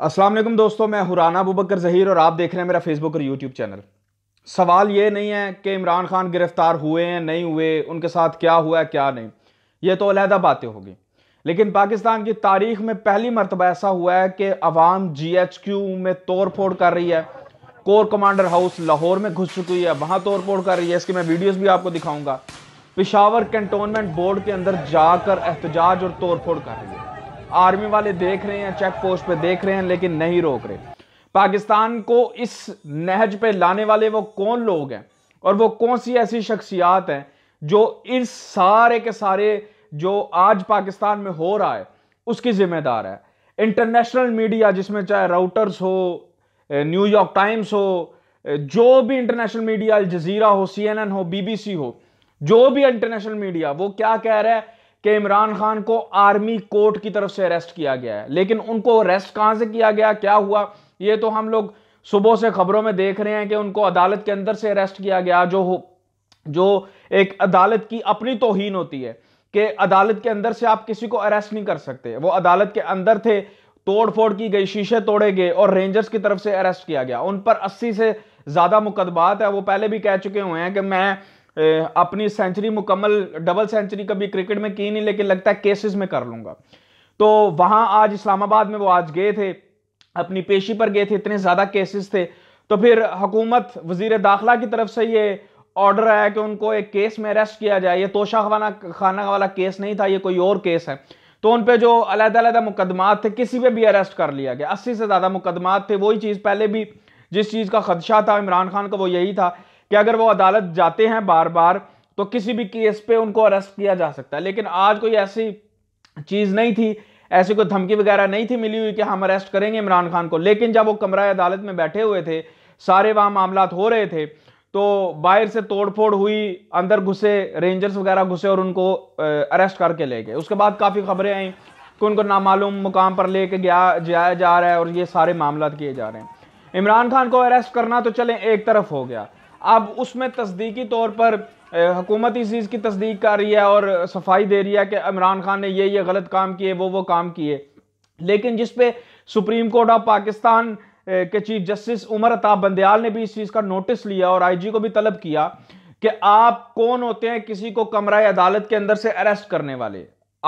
वालेकुम दोस्तों मैं हुराना अबूबकर जहीर और आप देख रहे हैं मेरा फेसबुक और यूट्यूब चैनल सवाल ये नहीं है कि इमरान खान गिरफ्तार हुए हैं नहीं हुए उनके साथ क्या हुआ है क्या नहीं ये तो अलहदा बातें होगी लेकिन पाकिस्तान की तारीख में पहली मरतबा ऐसा हुआ है कि अवाम जी एच क्यू में तोड़ फोड़ कर रही है कोर कमांडर हाउस लाहौर में घुस चुकी है वहाँ तोड़ फोड़ कर रही है इसकी मैं वीडियोज़ भी आपको दिखाऊंगा पिशावर कंटोनमेंट बोर्ड के अंदर जाकर एहतजाज और तोड़ फोड़ कर रही है आर्मी वाले देख रहे हैं चेक पोस्ट पे देख रहे हैं लेकिन नहीं रोक रहे पाकिस्तान को इस नहज पे लाने वाले वो कौन लोग हैं और वो कौन सी ऐसी शख्सियात हैं जो इस सारे के सारे जो आज पाकिस्तान में हो रहा है उसकी जिम्मेदार है इंटरनेशनल मीडिया जिसमें चाहे राउटर्स हो न्यूयॉर्क टाइम्स हो जो भी इंटरनेशनल मीडिया अल जजीरा हो सी एन एन हो बीबीसी हो जो भी इंटरनेशनल मीडिया वो क्या कह रहा है कि इमरान खान को आर्मी कोर्ट की तरफ से अरेस्ट किया गया है लेकिन उनको अरेस्ट कहाँ से किया गया क्या हुआ ये तो हम लोग सुबह से खबरों में देख रहे हैं कि उनको अदालत के अंदर से अरेस्ट किया गया जो जो एक अदालत की अपनी तोहीन होती है कि अदालत के अंदर से आप किसी को अरेस्ट नहीं कर सकते वो अदालत के अंदर थे तोड़फोड़ की गई शीशे तोड़े गए और रेंजर्स की तरफ से अरेस्ट किया गया उन पर अस्सी से ज़्यादा मुकदमात है वो पहले भी कह चुके हुए हैं कि मैं अपनी सेंचुरी मुकम्मल डबल सेंचुरी कभी क्रिकेट में की नहीं लेकिन लगता है केसेस में कर लूँगा तो वहाँ आज इस्लामाबाद में वो आज गए थे अपनी पेशी पर गए थे इतने ज़्यादा केसेस थे तो फिर हुकूमत वजीर दाखिला की तरफ से ये ऑर्डर आया कि उनको एक केस में अरेस्ट किया जाए ये तोशा खाना खाना वाला केस नहीं था ये कोई और केस है तो उन पर जो अलहदादा मुकदमात थे किसी पे भी अरेस्ट कर लिया गया अस्सी से ज़्यादा मुकदमात थे वही चीज़ पहले भी जिस चीज़ का खदशा था इमरान खान का वो यही था कि अगर वो अदालत जाते हैं बार बार तो किसी भी केस पे उनको अरेस्ट किया जा सकता है लेकिन आज कोई ऐसी चीज़ नहीं थी ऐसी कोई धमकी वगैरह नहीं थी मिली हुई कि हम अरेस्ट करेंगे इमरान खान को लेकिन जब वो कमरा अदालत में बैठे हुए थे सारे वहाँ मामला हो रहे थे तो बाहर से तोड़फोड़ हुई अंदर घुसे रेंजर्स वगैरह घुसे और उनको अरेस्ट करके ले गए उसके बाद काफ़ी खबरें आई कि उनको नामालूम मुकाम पर लेके गया जाया जा रहा है और ये सारे मामला किए जा रहे हैं इमरान खान को अरेस्ट करना तो चले एक तरफ हो गया अब उसमें तस्दीकी तौर पर हुकूमत इस चीज़ की तस्दीक कर रही है और सफाई दे रही है कि इमरान खान ने ये ये गलत काम किए वो वो काम किए लेकिन जिस पे सुप्रीम कोर्ट ऑफ पाकिस्तान के चीफ जस्टिस उमर अताब बंदयाल ने भी इस चीज़ का नोटिस लिया और आईजी को भी तलब किया कि आप कौन होते हैं किसी को कमरा अदालत के अंदर से अरेस्ट करने वाले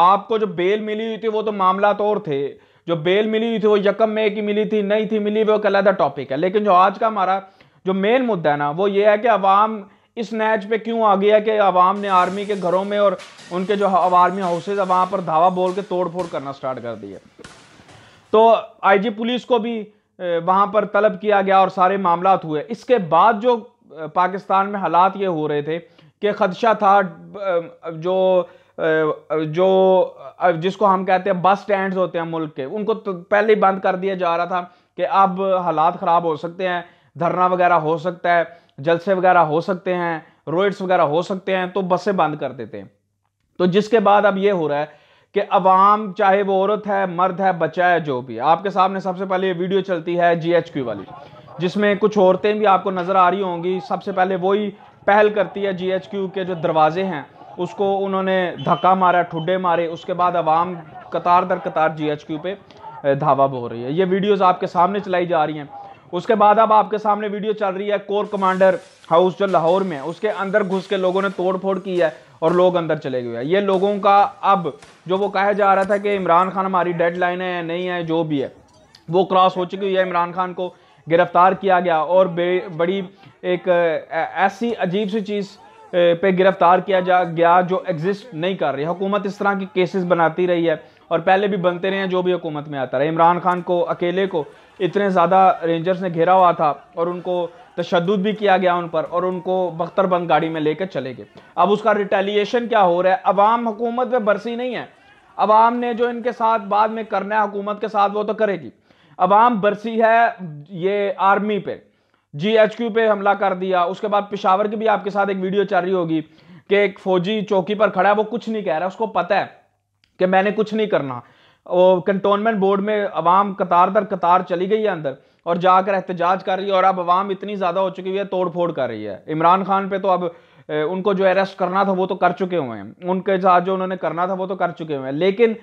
आपको जो बेल मिली हुई थी वो तो मामला तौर थे जो बेल मिली हुई थी वो यकम में की मिली थी नहीं थी मिली वो एक अलहदा टॉपिक है लेकिन जो आज का हमारा जो मेन मुद्दा है ना वो ये है कि अवाम इस नैच पे क्यों आ गया कि अवाम ने आर्मी के घरों में और उनके जो आर्मी हाउसेज वहाँ पर धावा बोल के तोड़ फोड़ करना स्टार्ट कर दिया तो आईजी पुलिस को भी वहाँ पर तलब किया गया और सारे मामला हुए इसके बाद जो पाकिस्तान में हालात ये हो रहे थे कि खदशा था जो जो जिसको हम कहते हैं बस स्टैंड होते हैं मुल्क के उनको तो पहले ही बंद कर दिया जा रहा था कि अब हालात ख़राब हो सकते हैं धरना वगैरह हो सकता है जलसे वगैरह हो सकते हैं रोइ्स वगैरह हो सकते हैं तो बसें बंद कर देते हैं तो जिसके बाद अब ये हो रहा है कि अवाम चाहे वो औरत है मर्द है बच्चा है जो भी आपके सामने सबसे पहले ये वीडियो चलती है जी वाली जिसमें कुछ औरतें भी आपको नज़र आ रही होंगी सबसे पहले वही पहल करती है जी के जो दरवाजे हैं उसको उन्होंने धक्का मारा ठुड्डे मारे उसके बाद अवाम कतार दर कतार जी पे धावा बो रही है ये वीडियोस आपके सामने चलाई जा रही हैं उसके बाद अब आपके सामने वीडियो चल रही है कोर कमांडर हाउस जो लाहौर में उसके अंदर घुस के लोगों ने तोड़फोड़ की है और लोग अंदर चले गए हैं ये लोगों का अब जो वो कहा जा रहा था कि इमरान खान हमारी डेड है या नहीं है जो भी है वो क्रॉस हो चुकी है इमरान खान को गिरफ्तार किया गया और बड़ी एक ऐसी अजीब सी चीज़ पे गिरफ्तार किया जा गया जो एग्जिस्ट नहीं कर रही हुकूमत इस तरह की केसेस बनाती रही है और पहले भी बनते रहे हैं जो भी हुकूमत में आता रहा इमरान खान को अकेले को इतने ज़्यादा रेंजर्स ने घेरा हुआ था और उनको तशद भी किया गया उन पर और उनको बख्तरबंद गाड़ी में लेकर चले गए अब उसका रिटेलिएशन क्या हो रहा है अवाम हुकूमत में बरसी नहीं है अवाम ने जो इनके साथ बाद में करना है हुकूमत के साथ वो तो करेगी अवाम बरसी है ये आर्मी पे जी एच क्यू पे हमला कर दिया उसके बाद पिशावर की भी आपके साथ एक वीडियो चल रही होगी कि एक फौजी चौकी पर खड़ा है वो कुछ नहीं कह रहा उसको पता है कि मैंने कुछ नहीं करना कंटोनमेंट बोर्ड में अवाम कतार दर कतार चली गई है अंदर और जाकर एहतजाज कर रही है और अब अवाम इतनी ज़्यादा हो चुकी है तोड़ फोड़ कर रही है इमरान खान पे तो अब उनको जो अरेस्ट करना था वो तो कर चुके हुए हैं उनके साथ जो उन्होंने करना था वो तो कर चुके हुए हैं लेकिन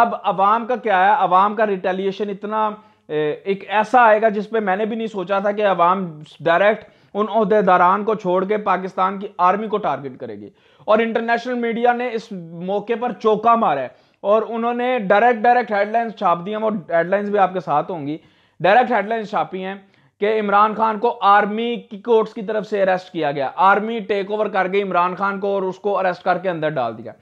अब अवाम का क्या है अवाम का रिटेलिएशन इतना एक ऐसा आएगा जिस पे मैंने भी नहीं सोचा था कि अवाम डायरेक्ट उन अहदेदारान को छोड़ के पाकिस्तान की आर्मी को टारगेट करेगी और इंटरनेशनल मीडिया ने इस मौके पर चौका मारा है और उन्होंने डायरेक्ट डायरेक्ट हेडलाइंस छाप दी हैं वो हेडलाइंस भी आपके साथ होंगी डायरेक्ट हेडलाइंस छापी हैं कि इमरान खान को आर्मी की कोर्ट्स की तरफ से अरेस्ट किया गया आर्मी टेक ओवर कर गई इमरान खान को और उसको अरेस्ट करके अंदर डाल दिया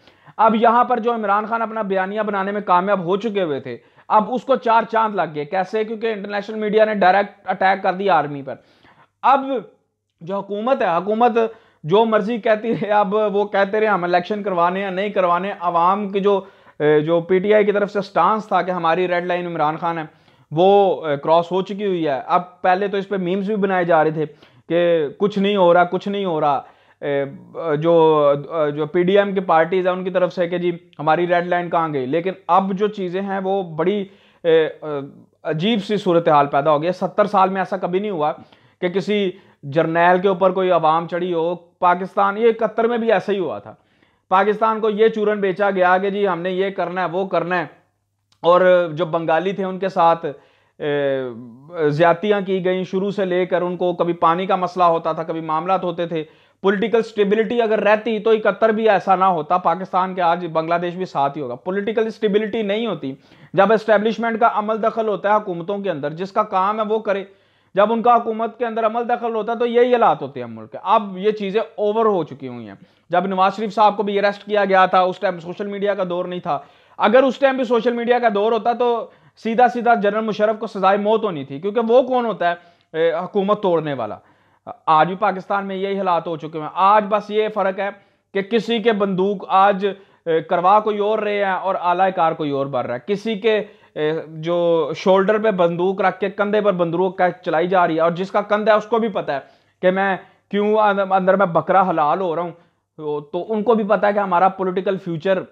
अब यहाँ पर जो इमरान खान अपना बयानिया बनाने में कामयाब हो चुके हुए थे अब उसको चार चांद लग गए कैसे क्योंकि इंटरनेशनल मीडिया ने डायरेक्ट अटैक कर दिया आर्मी पर अब जो हुकूमत है हुकूमत जो मर्जी कहती है अब वो कहते रहे हम इलेक्शन करवाने या नहीं करवाने आवाम की जो जो पीटीआई की तरफ से स्टांस था कि हमारी रेड लाइन इमरान खान है वो क्रॉस हो चुकी हुई है अब पहले तो इस पर मीम्स भी बनाए जा रहे थे कि कुछ नहीं हो रहा कुछ नहीं हो रहा जो जो पीडीएम की पार्टीज हैं उनकी तरफ से कि जी हमारी रेड लाइन कहाँ गई लेकिन अब जो चीज़ें हैं वो बड़ी अजीब सी सूरत हाल पैदा हो गई है सत्तर साल में ऐसा कभी नहीं हुआ कि किसी जर्नैल के ऊपर कोई आवाम चढ़ी हो पाकिस्तान ये इकहत्तर में भी ऐसा ही हुआ था पाकिस्तान को ये चूरन बेचा गया कि जी हमने ये करना है वो करना है और जो बंगाली थे उनके साथ ज्यादतियाँ की गई शुरू से लेकर उनको कभी पानी का मसला होता था कभी मामला होते थे पॉलिटिकल स्टेबिलिटी अगर रहती तो इकहत्तर भी ऐसा ना होता पाकिस्तान के आज बांग्लादेश भी साथ ही होगा पॉलिटिकल स्टेबिलिटी नहीं होती जब एस्टेब्लिशमेंट का अमल दखल होता है हुकूमतों के अंदर जिसका काम है वो करे जब उनका हुकूमत के अंदर अमल दखल होता है तो यही हालात होते हैं मुल्क के अब ये चीज़ें ओवर हो चुकी हुई हैं जब नवाज शरीफ साहब को भी अरेस्ट किया गया था उस टाइम सोशल मीडिया का दौर नहीं था अगर उस टाइम भी सोशल मीडिया का दौर होता तो सीधा सीधा जनरल मुशरफ को सजाए मौत होनी थी क्योंकि वो कौन होता है हुकूमत तोड़ने वाला आज भी पाकिस्तान में यही हालात हो चुके हैं आज बस ये फ़र्क है कि किसी के बंदूक आज करवा कोई और रहे हैं और आलाकार कोई और बढ़ रहा है किसी के जो शोल्डर पे बंदूक रख के कंधे पर बंदूक चलाई जा रही है और जिसका कंधा है उसको भी पता है कि मैं क्यों अंदर मैं बकरा हलाल हो रहा हूँ तो, तो उनको भी पता है कि हमारा पॉलिटिकल फ्यूचर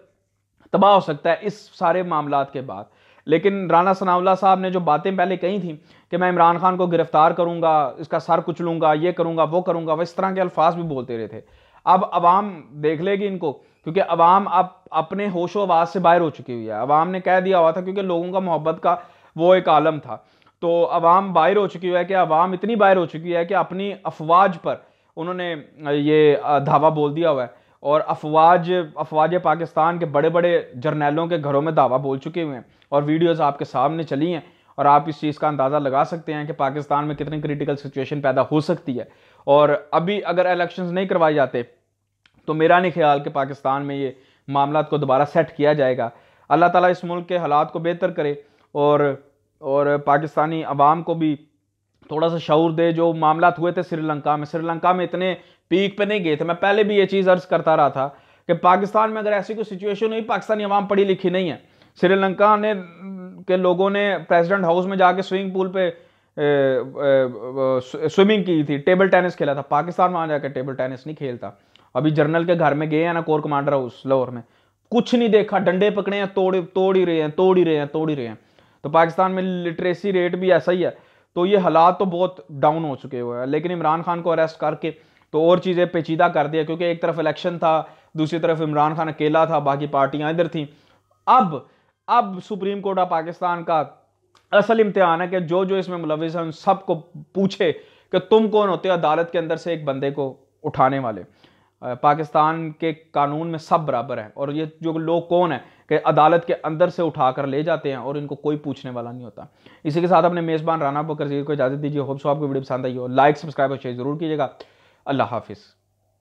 तबाह हो सकता है इस सारे मामला के बाद लेकिन राना सनावला साहब ने जो बातें पहले कही थी कि मैं इमरान खान को गिरफ्तार करूंगा इसका सर कुचलूंगा ये करूंगा वो करूंगा वह इस तरह के अल्फाज भी बोलते रहे थे अब आवाम देख लेगी इनको क्योंकि अवाम अब अपने होशो आवाज़ से बाहर हो चुकी हुई है अवाम ने कह दिया हुआ था क्योंकि लोगों का मोहब्बत का वो एक आलम था तो अवाम बाहर हो चुकी है कि अवाम इतनी बाहर हो चुकी है कि अपनी अफवाज पर उन्होंने ये धावा बोल दिया हुआ है और अफवाज अफवाज पाकिस्तान के बड़े बड़े जर्नैलों के घरों में दावा बोल चुके हुए हैं और वीडियोस आपके सामने चली हैं और आप इस चीज़ का अंदाज़ा लगा सकते हैं कि पाकिस्तान में कितनी क्रिटिकल सिचुएशन पैदा हो सकती है और अभी अगर इलेक्शंस नहीं करवाए जाते तो मेरा नहीं ख्याल कि पाकिस्तान में ये मामला को दोबारा सेट किया जाएगा अल्लाह ताला इस मुल्क के हालात को बेहतर करे और और पाकिस्तानी अवाम को भी थोड़ा सा शौर दे जो मामला हुए थे श्रीलंका में श्रीलंका में इतने पीक पर नहीं गए थे मैं पहले भी ये चीज़ अर्ज़ करता रहा था कि पाकिस्तान में अगर ऐसी कोई सिचुएशन हुई पाकिस्तानी अवाम पढ़ी लिखी नहीं है श्रीलंका ने के लोगों ने प्रेसिडेंट हाउस में जाके स्विमिंग पूल पे स्विमिंग की थी टेबल टेनिस खेला था पाकिस्तान वहाँ जाकर टेबल टेनिस नहीं खेलता अभी जनरल के घर में गए हैं ना कोर कमांडर हाउस लाहौर में कुछ नहीं देखा डंडे पकड़े हैं तोड़ तोड़ ही रहे हैं तोड़ ही रहे हैं तोड़ ही रहे हैं तो पाकिस्तान में लिटरेसी रेट भी ऐसा ही है तो ये हालात तो बहुत डाउन हो चुके हुए हैं लेकिन इमरान खान को अरेस्ट करके तो और चीज़ें पेचीदा कर दिया क्योंकि एक तरफ इलेक्शन था दूसरी तरफ इमरान खान अकेला था बाकी पार्टियां इधर थी अब अब सुप्रीम कोर्ट ऑफ पाकिस्तान का असल इम्तहान है कि जो जो इसमें मुलविस हैं उन सबको पूछे कि तुम कौन होते हो अदालत के अंदर से एक बंदे को उठाने वाले पाकिस्तान के कानून में सब बराबर है और ये जो लोग कौन है कि अदालत के अंदर से उठा कर ले जाते हैं और इनको कोई पूछने वाला नहीं होता इसी के साथ अपने मेज़बान राना बकर को इजाज़त दीजिए होप सो आपको वीडियो पसंद आई हो लाइक सब्सक्राइब और शेयर ज़रूर कीजिएगा अल्लाह हाफिज़